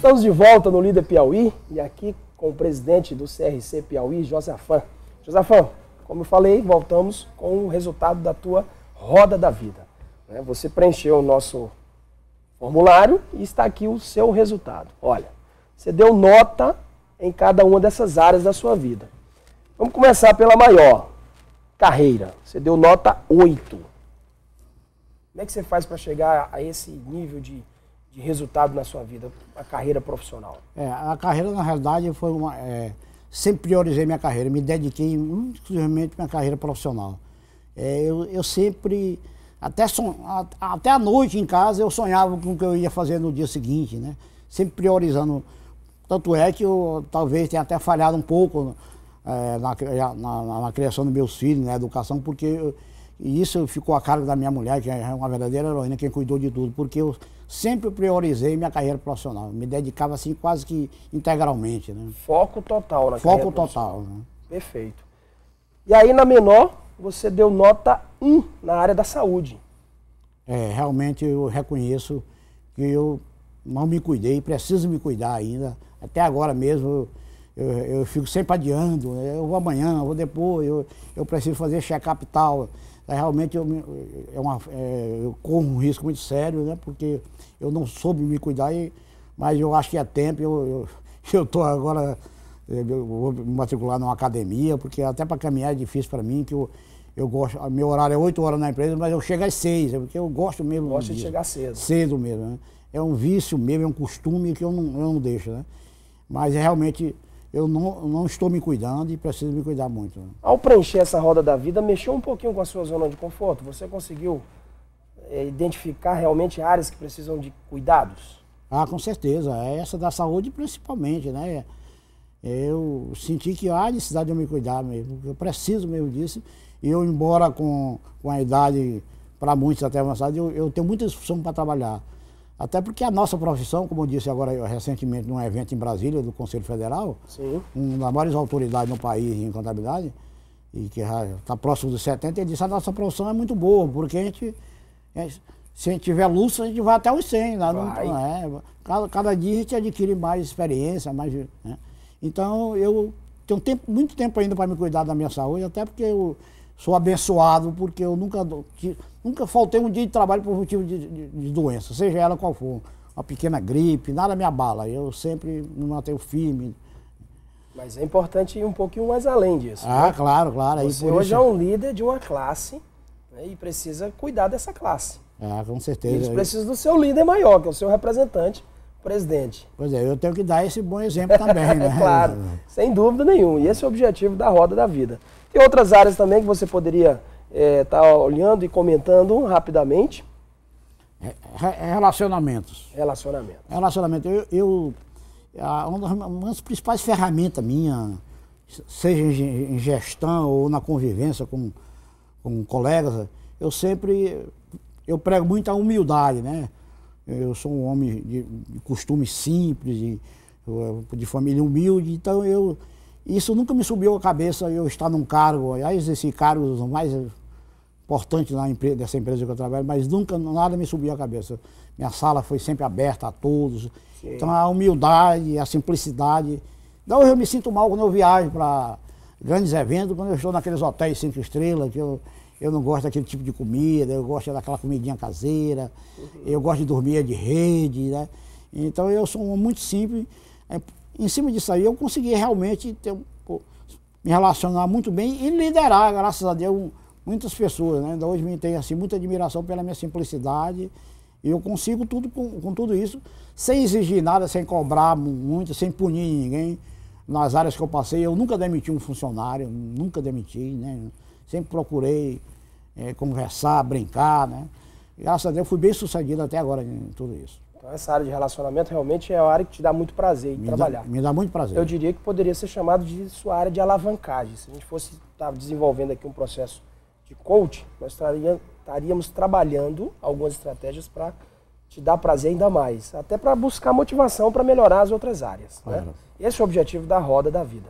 Estamos de volta no Líder Piauí e aqui com o presidente do CRC Piauí, Josafã. Josafã, como eu falei, voltamos com o resultado da tua roda da vida. Né? Você preencheu o nosso formulário e está aqui o seu resultado. Olha, você deu nota em cada uma dessas áreas da sua vida. Vamos começar pela maior, carreira. Você deu nota 8. Como é que você faz para chegar a esse nível de de resultado na sua vida, a carreira profissional? É, a carreira, na realidade, foi uma. É, sempre priorizei minha carreira, me dediquei exclusivamente à minha carreira profissional. É, eu, eu sempre. Até, son, a, até a noite em casa eu sonhava com o que eu ia fazer no dia seguinte, né? Sempre priorizando. Tanto é que eu talvez tenha até falhado um pouco é, na, na, na, criação dos meus filhos, na educação, porque eu, isso ficou a cargo da minha mulher, que é uma verdadeira heroína, quem cuidou de tudo, porque eu sempre priorizei minha carreira profissional. Me dedicava assim quase que integralmente. Né? Foco total na Foco total. Né? Perfeito. E aí na menor, você deu nota 1 na área da saúde. É, realmente eu reconheço que eu não me cuidei, preciso me cuidar ainda. Até agora mesmo eu, eu fico sempre adiando. Né? Eu vou amanhã, eu vou depois, eu, eu preciso fazer check-up tal é, realmente eu, é uma, é, eu corro um risco muito sério, né? Porque eu não soube me cuidar, e, mas eu acho que é tempo, eu estou agora, é, eu vou me matricular numa academia, porque até para caminhar é difícil para mim, que eu, eu gosto, meu horário é 8 horas na empresa, mas eu chego às 6, é porque eu gosto mesmo. Gosto de dia, chegar cedo. Cedo mesmo, né? É um vício mesmo, é um costume que eu não, eu não deixo, né? Mas é realmente eu não, não estou me cuidando e preciso me cuidar muito. Né? Ao preencher essa roda da vida, mexeu um pouquinho com a sua zona de conforto? Você conseguiu é, identificar realmente áreas que precisam de cuidados? Ah, com certeza. É essa da saúde principalmente, né? Eu senti que há necessidade de eu me cuidar mesmo. Eu preciso mesmo disso. E eu, embora com, com a idade para muitos até avançada, eu, eu tenho muita disfunção para trabalhar. Até porque a nossa profissão, como eu disse agora recentemente num evento em Brasília do Conselho Federal, Sim. uma das maiores autoridades no país em contabilidade, e que está próximo dos 70, ele disse, a nossa profissão é muito boa, porque a gente, é, se a gente tiver luz, a gente vai até os 100. Né? não, é, cada, cada dia a gente adquire mais experiência, mais... Né? Então, eu tenho tempo, muito tempo ainda para me cuidar da minha saúde, até porque eu sou abençoado porque eu nunca, nunca faltei um dia de trabalho por motivo de, de, de doença, seja ela qual for. Uma pequena gripe, nada me abala. Eu sempre me mantenho firme. Mas é importante ir um pouquinho mais além disso. Ah, né? claro, claro. Você Aí, hoje isso... é um líder de uma classe né, e precisa cuidar dessa classe. Ah, com certeza. eles precisam do seu líder maior, que é o seu representante, presidente. Pois é, eu tenho que dar esse bom exemplo também, né? É claro, sem dúvida nenhuma. E esse é o objetivo da Roda da Vida. Tem outras áreas também que você poderia estar é, tá olhando e comentando rapidamente. É, é relacionamentos. Relacionamentos. Relacionamento. Eu, eu uma das principais ferramentas minha, seja em gestão ou na convivência com, com colegas, eu sempre eu prego muito a humildade, né? eu sou um homem de, de costumes simples, de, de, família humilde, então eu isso nunca me subiu a cabeça eu estar num cargo, aliás, esse cargo é o mais importantes na empresa, dessa empresa que eu trabalho, mas nunca nada me subiu a cabeça. Minha sala foi sempre aberta a todos. Sim. Então a humildade, a simplicidade. Então eu me sinto mal quando eu viajo para grandes eventos, quando eu estou naqueles hotéis cinco estrelas, que eu eu não gosto daquele tipo de comida, eu gosto daquela comidinha caseira, uhum. eu gosto de dormir de rede, né? Então eu sou um muito simples. É, em cima disso aí eu consegui realmente ter, me relacionar muito bem e liderar, graças a Deus, muitas pessoas. Né? Ainda hoje me tenho assim, muita admiração pela minha simplicidade. E eu consigo tudo com, com, tudo isso, sem exigir nada, sem cobrar muito, sem punir ninguém. Nas áreas que eu passei, eu nunca demiti um funcionário, nunca demiti, né? Sempre procurei é, conversar, brincar, né? Graças a Deus, fui bem sucedido até agora em tudo isso. Então, essa área de relacionamento realmente é a área que te dá muito prazer em me trabalhar. Dá, me dá muito prazer. Eu diria que poderia ser chamado de sua área de alavancagem. Se a gente fosse estar tá desenvolvendo aqui um processo de coaching, nós estaríamos trabalhando algumas estratégias para te dar prazer ainda mais. Até para buscar motivação para melhorar as outras áreas. Né? Claro. Né? Esse é o objetivo da roda da vida.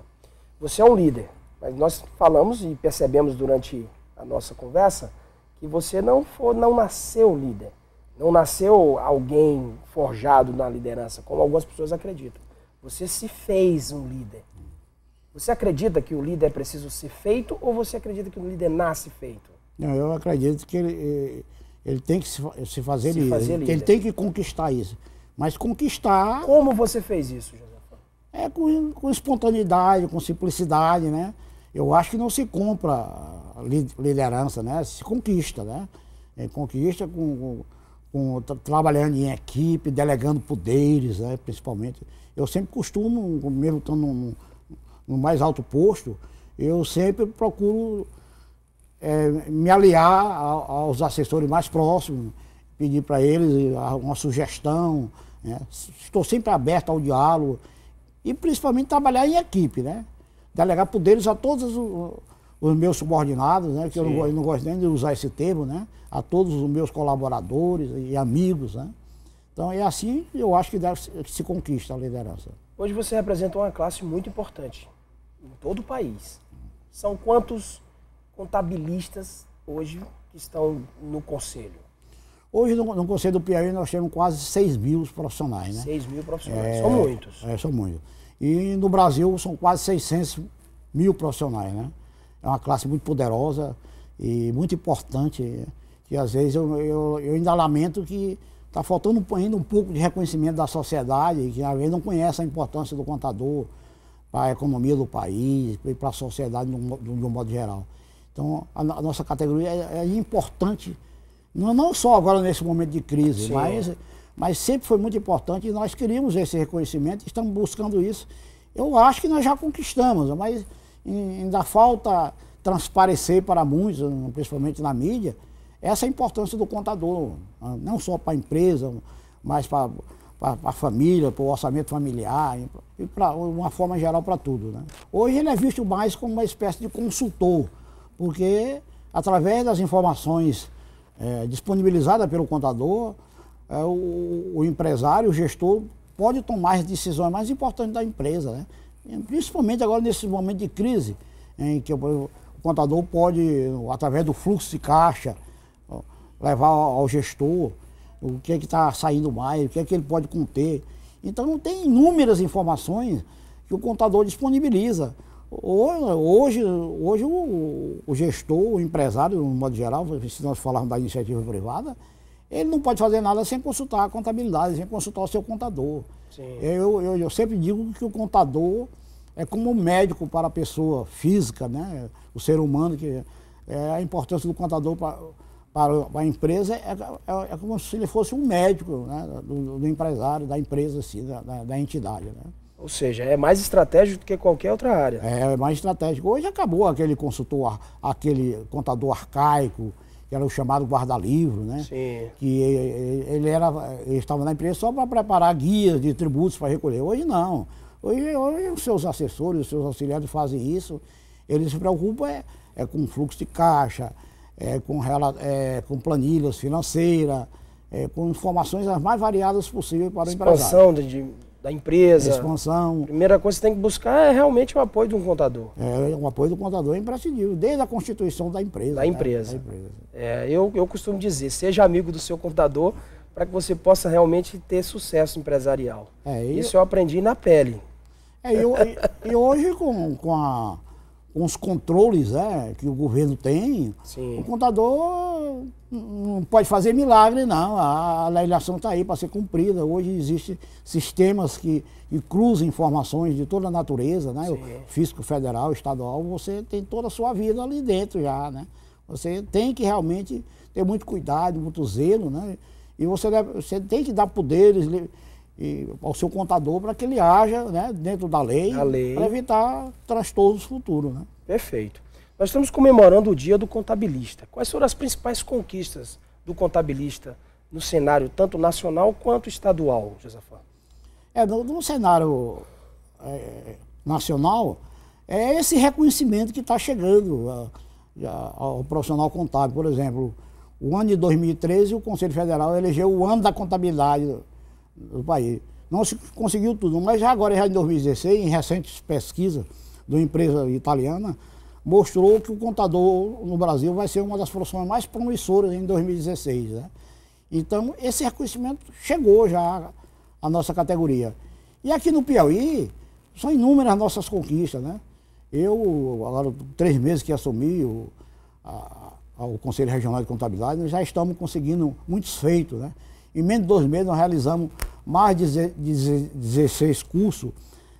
Você é um líder, mas nós falamos e percebemos durante a nossa conversa, que você não for, não nasceu líder, não nasceu alguém forjado na liderança, como algumas pessoas acreditam. Você se fez um líder. Você acredita que o líder é preciso ser feito ou você acredita que o líder nasce feito? Não, eu acredito que ele, eh, ele tem que se, se fazer, se líder. fazer líder. Ele tem que conquistar isso. Mas conquistar. Como você fez isso, José? É com, com espontaneidade, com simplicidade, né? Eu acho que não se compra liderança, né? Se conquista, né? É, conquista com, com, com, trabalhando em equipe, delegando poderes, né? Principalmente. Eu sempre costumo, mesmo estando no, no mais alto posto, eu sempre procuro é, me aliar aos assessores mais próximos, pedir para eles uma sugestão. Né? Estou sempre aberto ao diálogo e principalmente trabalhar em equipe, né? Delegar poderes a todos os, os meus subordinados, né, que eu não, eu não, gosto nem de usar esse termo, né, a todos os meus colaboradores e amigos. Né. Então é assim eu acho que deve se, se conquista a liderança. Hoje você representa uma classe muito importante em todo o país. São quantos contabilistas hoje que estão no conselho? Hoje, no, no, Conselho do Piauí, nós temos quase 6 mil profissionais, né? 6 mil profissionais, é, são muitos. É, são muitos. E no Brasil, são quase 600 mil profissionais, né? é uma classe muito poderosa e muito importante. e às vezes eu, eu, eu ainda lamento que está faltando ainda um pouco de reconhecimento da sociedade, que às vezes não conhece a importância do contador para a economia do país e para a sociedade de um, de um, modo geral. Então, a, a nossa categoria é, é, importante, não, não só agora nesse momento de crise, mas, mas sempre foi muito importante e nós queríamos esse reconhecimento, estamos buscando isso. Eu acho que nós já conquistamos, mas ainda falta transparecer para muitos, principalmente na mídia, essa importância do contador, não só para a empresa, mas para a família, para o orçamento familiar e para uma forma geral para tudo. Né? Hoje ele é visto mais como uma espécie de consultor, porque através das informações é, disponibilizadas pelo contador, é, o, o, empresário, o gestor pode tomar as decisões mais importantes da empresa, né? Principalmente agora nesse momento de crise, em que o contador pode, através do fluxo de caixa, levar ao gestor o que é que está saindo mais, o que é que ele pode conter. Então tem inúmeras informações que o contador disponibiliza. Hoje, hoje o, o gestor, o empresário, no modo geral, se nós falarmos da iniciativa privada, ele não pode fazer nada sem consultar a contabilidade, sem consultar o seu contador. Eu, eu, eu, sempre digo que o contador é como um médico para a pessoa física, né? o ser humano, que é, é a importância do contador para, para a empresa é, é, é, como se ele fosse um médico né? do, do empresário, da empresa, assim, da, da, da entidade. Né? Ou seja, é mais estratégico do que qualquer outra área. É, é mais estratégico. Hoje acabou aquele consultor, aquele contador arcaico, era o chamado guarda-livro, né? Sim. Que ele era, ele estava na empresa só para preparar guias de tributos para recolher. Hoje não. Hoje, hoje, os seus assessores, os seus auxiliares fazem isso. Eles se preocupam é, é com fluxo de caixa, é com, é, com planilhas financeiras, é, com informações as mais variadas possíveis para o empresário. de da empresa. Expansão. A primeira coisa que você tem que buscar é realmente o apoio de um contador. É, o apoio do contador é imprescindível, desde a constituição da empresa. Da né? empresa. Da empresa. É, eu, eu costumo dizer, seja amigo do seu contador para que você possa realmente ter sucesso empresarial. É, e... Isso eu aprendi na pele. É, e, e hoje com, com a com os controles né, que o governo tem, Sim. o contador não pode fazer milagre, não. A, a legislação está aí para ser cumprida. Hoje existem sistemas que, que cruzam informações de toda a natureza, né? Sim. O fisco federal, estadual, você tem toda a sua vida ali dentro já, né? Você tem que realmente ter muito cuidado, muito zelo, né? E você, deve, você tem que dar poderes, e, ao seu contador para que ele haja né, dentro da lei, lei. para evitar transtornos futuros. Né? Perfeito. Nós estamos comemorando o Dia do Contabilista. Quais foram as principais conquistas do contabilista no cenário tanto nacional quanto estadual, Josafá? É, no, no cenário é, nacional, é esse reconhecimento que está chegando a, a, ao profissional contábil. Por exemplo, o ano de 2013, o Conselho Federal elegeu o ano da contabilidade do país. Não se conseguiu tudo, mas já agora, já em 2016, em recentes pesquisas de uma empresa italiana, mostrou que o contador no Brasil vai ser uma das profissões mais promissoras em 2016. Né? Então, esse reconhecimento chegou já à nossa categoria. E aqui no Piauí, são inúmeras nossas conquistas. Né? Eu, agora, três meses que assumi o, a, Conselho Regional de Contabilidade, já estamos conseguindo muitos feitos. Né? Em menos de dois meses, nós realizamos mais de 16 cursos,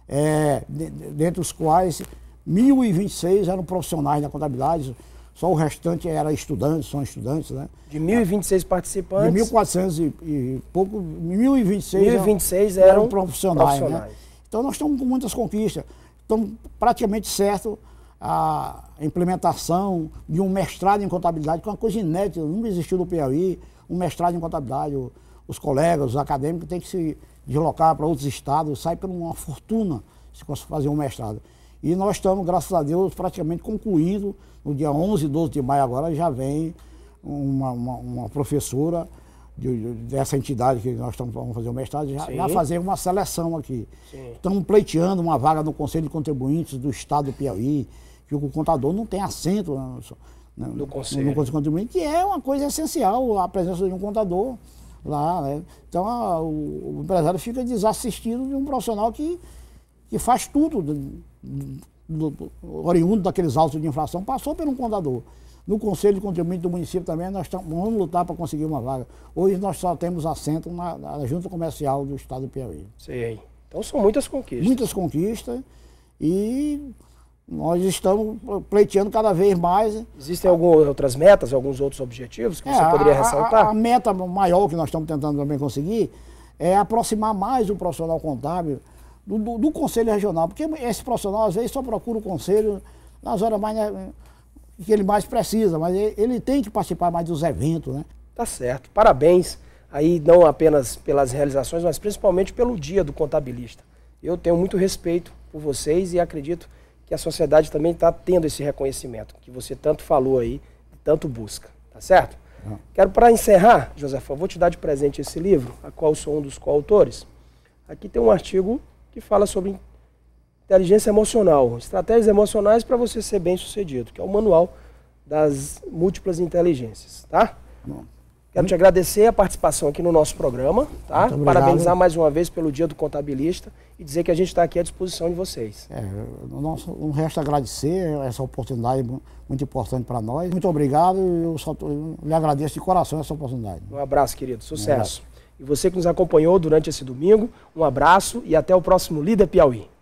é, dentre os quais 1.026 eram profissionais da contabilidade, só o restante era estudantes, são estudantes, né? De 1.026 participantes? De 1.400 e, e pouco, 1.026, 1.026 eram, eram profissionais, né? profissionais. Né? Então nós estamos com muitas conquistas, estamos praticamente certo a implementação de um mestrado em contabilidade, que é uma coisa inédita, nunca existiu no Piauí, um mestrado em contabilidade. Os colegas, os acadêmicos têm que se deslocar para outros estados, sai por uma fortuna se fazer um mestrado. E nós estamos, graças a Deus, praticamente concluindo. No dia 11 12 de maio agora já vem uma, uma, uma professora de, dessa entidade que nós estamos vamos fazer o mestrado, já, já fazer uma seleção aqui. Sim. Estamos pleiteando uma vaga no Conselho de Contribuintes do Estado do Piauí, que o contador não tem assento. Não, né, no, no conselho. No, no conselho contribuinte, que é uma coisa essencial, a presença de um contador lá. Né? Então, a, o, o, empresário fica desassistido de um profissional que, que faz tudo, do, do, oriundo daqueles altos de inflação, passou por um contador. No Conselho de Contribuinte do município também, nós vamos lutar para conseguir uma vaga. Hoje nós só temos assento na, na Junta Comercial do Estado do Piauí. sim Então são muitas conquistas. Muitas conquistas. E nós estamos pleiteando cada vez mais. Existem algumas outras metas, alguns outros objetivos que é, você poderia a, ressaltar? A, a, meta maior que nós estamos tentando também conseguir é aproximar mais o profissional contábil do, do, do conselho regional, porque esse profissional às vezes só procura o conselho nas horas mais né, que ele mais precisa, mas ele, ele tem que participar mais dos eventos, né? Tá certo. Parabéns aí não apenas pelas realizações, mas principalmente pelo dia do contabilista. Eu tenho muito respeito por vocês e acredito que a sociedade também está tendo esse reconhecimento que você tanto falou aí, tanto busca, tá certo? Não. Quero para encerrar, Josefa, vou te dar de presente esse livro, a qual sou um dos coautores. Aqui tem um artigo que fala sobre inteligência emocional, estratégias emocionais para você ser bem-sucedido, que é o manual das múltiplas inteligências, tá? Não. Quero te agradecer a participação aqui no nosso programa, tá? Muito Parabenizar mais uma vez pelo Dia do Contabilista e dizer que a gente está aqui à disposição de vocês. É, nosso, não resta agradecer essa oportunidade muito importante para nós. Muito obrigado e eu, só, lhe agradeço de coração essa oportunidade. Um abraço, querido. Sucesso. Um abraço. E você que nos acompanhou durante esse domingo, um abraço e até o próximo Líder Piauí.